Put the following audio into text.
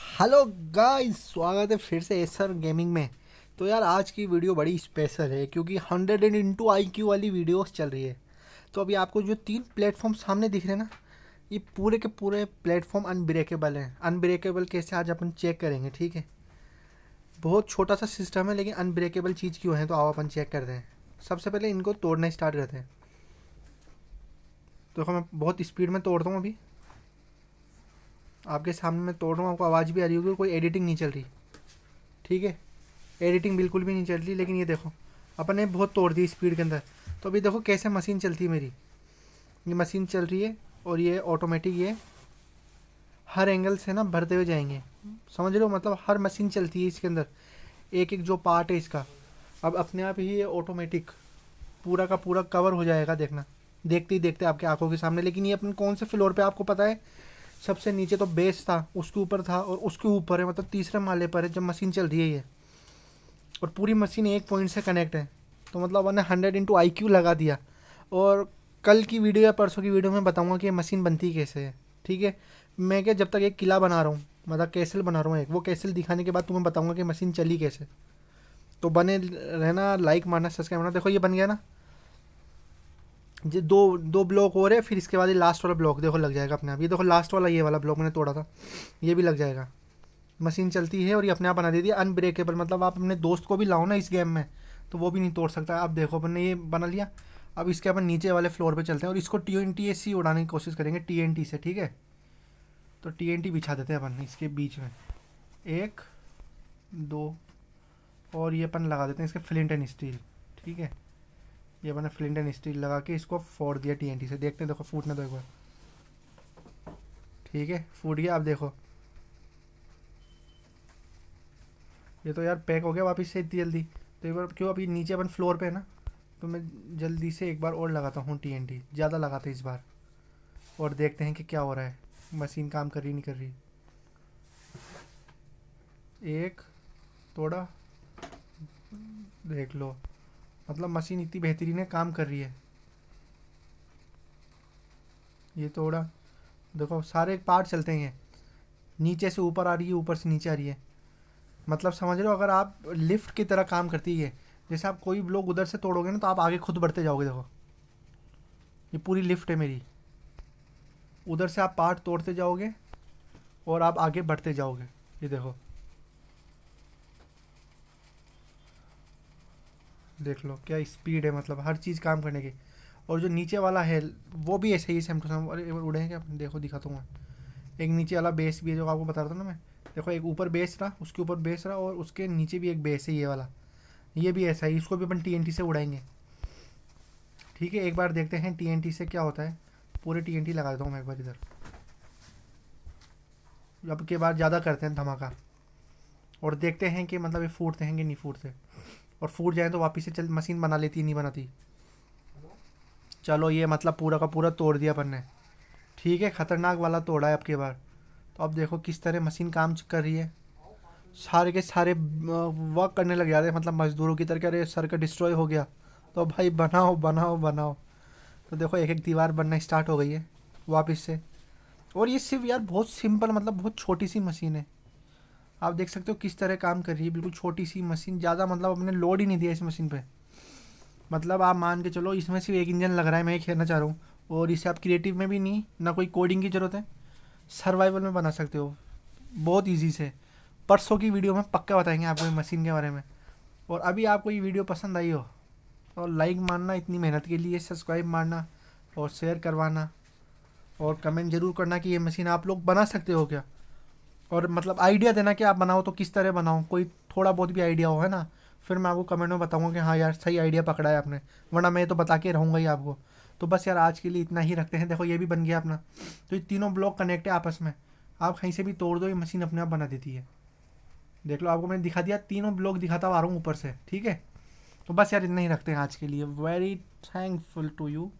hello guys स्वागत है फिर से एसर गेमिंग में तो यार आज की वीडियो बड़ी स्पेशल है क्योंकि hundred and into I Q वाली वीडियोस चल रही है तो अभी आपको जो तीन प्लेटफॉर्म सामने दिख रहे हैं ना ये पूरे के पूरे प्लेटफॉर्म अनब्रेकेबल हैं अनब्रेकेबल कैसे आज अपन चेक करेंगे ठीक है बहुत छोटा सा सिस्टम है लेकिन अनब्रेकेबल चीज़ क्यों है तो आओ अपन चेक करते हैं सबसे पहले इनको तोड़ना स्टार्ट करते हैं देखो तो मैं बहुत स्पीड में तोड़ता हूँ अभी आपके सामने मैं तोड़ रहा हूँ आपको आवाज़ भी आ रही होगी कोई एडिटिंग नहीं चल रही ठीक है एडिटिंग बिल्कुल भी नहीं चल रही लेकिन ये देखो अपन ने बहुत तोड़ दी स्पीड के अंदर तो अभी देखो कैसे मशीन चलती है मेरी ये मशीन चल रही है और ये ऑटोमेटिक ये हर एंगल से ना भरते हुए जाएंगे समझ रहे हो मतलब हर मशीन चलती है इसके अंदर एक एक जो पार्ट है इसका अब अपने आप ही ये ऑटोमेटिक पूरा का पूरा कवर हो जाएगा देखना देखते ही देखते आपके आंखों के सामने लेकिन ये अपन कौन से फ्लोर पे आपको पता है सबसे नीचे तो बेस था उसके ऊपर था और उसके ऊपर है मतलब तीसरे माले पर है जब मशीन चल रही है ये और पूरी मशीन एक पॉइंट से कनेक्ट है तो मतलब उन्हें हंड्रेड इंटू आई क्यू लगा दिया और कल की वीडियो या परसों की वीडियो में बताऊँगा कि ये मशीन बनती कैसे है ठीक है मैं क्या जब तक एक किला बना रहा हूँ मतलब कैसल बना रहा हूँ एक वो कैसल दिखाने के बाद तुम्हें बताऊँगा कि मशीन चली कैसे तो बने रहना लाइक मारना सब्सक्राइब करना देखो ये बन गया ना जो दो दो ब्लॉक हो रहे हैं फिर इसके बाद ये लास्ट वाला ब्लॉक देखो लग जाएगा अपने आप ये देखो लास्ट वाला ये वाला ब्लॉक मैंने तोड़ा था ये भी लग जाएगा मशीन चलती है और ये अपने आप बना देती है अनब्रेकेबल मतलब आप अपने दोस्त को भी लाओ ना इस गेम में तो वो भी नहीं तोड़ सकता अब देखो अपन ने ये बना लिया अब इसके अपन नीचे वाले फ्लोर पर चलते हैं और इसको T N T S C उड़ाने की कोशिश करेंगे टी एन टी से ठीक है तो टी एन टी बिछा देते हैं अपन इसके बीच में एक दो और ये अपन लगा देते हैं इसके फ्लिंट एंड स्टील ठीक है ये मैंने फ्लिंट एंड स्टील लगा के इसको फोड़ दिया टीएनटी से देखते हैं देखो फूटने दो एक बार ठीक है फूट गया आप देखो ये तो यार पैक हो गया वापस से इतनी जल्दी तो एक बार क्यों अभी नीचे अपन फ्लोर पे है ना तो मैं जल्दी से एक बार और लगाता हूँ टीएनटी ज़्यादा लगाते इस बार और देखते हैं कि क्या हो रहा है मशीन काम कर रही नहीं कर रही एक थोड़ा देख लो मतलब मशीन इतनी बेहतरीन है काम कर रही है ये तो थोड़ा देखो सारे पार्ट चलते हैं नीचे से ऊपर आ रही है ऊपर से नीचे आ रही है मतलब समझ रहे हो अगर आप लिफ्ट की तरह काम करती है जैसे आप कोई लोग उधर से तोड़ोगे ना तो आप आगे खुद बढ़ते जाओगे देखो ये पूरी लिफ्ट है मेरी उधर से आप पार्ट तोड़ते जाओगे और आप आगे बढ़ते जाओगे ये देखो देख लो क्या स्पीड है मतलब हर चीज़ काम करने की और जो नीचे वाला है वो भी ऐसे ही सेम टू सेम और एक बार उड़े हैं क्या देखो दिखाता हूँ मैं एक नीचे वाला बेस भी है जो आपको बता रहा था ना मैं देखो एक ऊपर बेस रहा उसके ऊपर बेस रहा और उसके नीचे भी एक बेस है ये वाला ये भी ऐसा है इसको भी अपन टी से उड़ाएंगे ठीक है एक बार देखते हैं टी से क्या होता है पूरे टी लगा देता हूँ मैं एक बार इधर अब के बाद ज़्यादा करते हैं धमाका और देखते हैं कि मतलब ये फूटते हैं कि नहीं फूटते और फूट जाए तो वापस से चल मशीन बना लेती नहीं बनाती चलो ये मतलब पूरा का पूरा तोड़ दिया अपन ने ठीक है ख़तरनाक वाला तोड़ा है आपके बार तो अब देखो किस तरह मशीन काम कर रही है सारे के सारे वर्क करने लग जाते हैं मतलब मज़दूरों की तरह अरे सर का डिस्ट्रॉय हो गया तो भाई बनाओ बनाओ बनाओ तो देखो एक एक दीवार बनना स्टार्ट हो गई है वापस से और ये सिर्फ यार बहुत सिंपल मतलब बहुत छोटी सी मशीन है आप देख सकते हो किस तरह काम कर रही है बिल्कुल छोटी सी मशीन ज़्यादा मतलब अपने लोड ही नहीं दिया इस मशीन पर मतलब आप मान के चलो इसमें सिर्फ एक इंजन लग रहा है मैं ये खेलना चाह रहा हूँ और इसे आप क्रिएटिव में भी नहीं ना कोई कोडिंग की ज़रूरत है सर्वाइवल में बना सकते हो बहुत ईजी से परसों की वीडियो में पक्का बताएंगे आपको मशीन के बारे में और अभी आपको ये वीडियो पसंद आई हो और तो लाइक मारना इतनी मेहनत के लिए सब्सक्राइब मारना और शेयर करवाना और कमेंट ज़रूर करना कि ये मशीन आप लोग बना सकते हो क्या और मतलब आइडिया देना कि आप बनाओ तो किस तरह बनाओ कोई थोड़ा बहुत भी आइडिया हो है ना फिर मैं आपको कमेंट में बताऊँगा कि हाँ यार सही आइडिया पकड़ा है आपने वरना मैं तो बता के रहूँगा ही आपको तो बस यार आज के लिए इतना ही रखते हैं देखो ये भी बन गया अपना तो ये तीनों ब्लॉक कनेक्ट है आपस में आप कहीं से भी तोड़ दो ये मशीन अपने आप बना देती है देख लो आपको मैंने दिखा दिया तीनों ब्लॉक दिखाता आ रहा हूँ ऊपर से ठीक है तो बस यार इतना ही रखते हैं आज के लिए वेरी थैंकफुल टू यू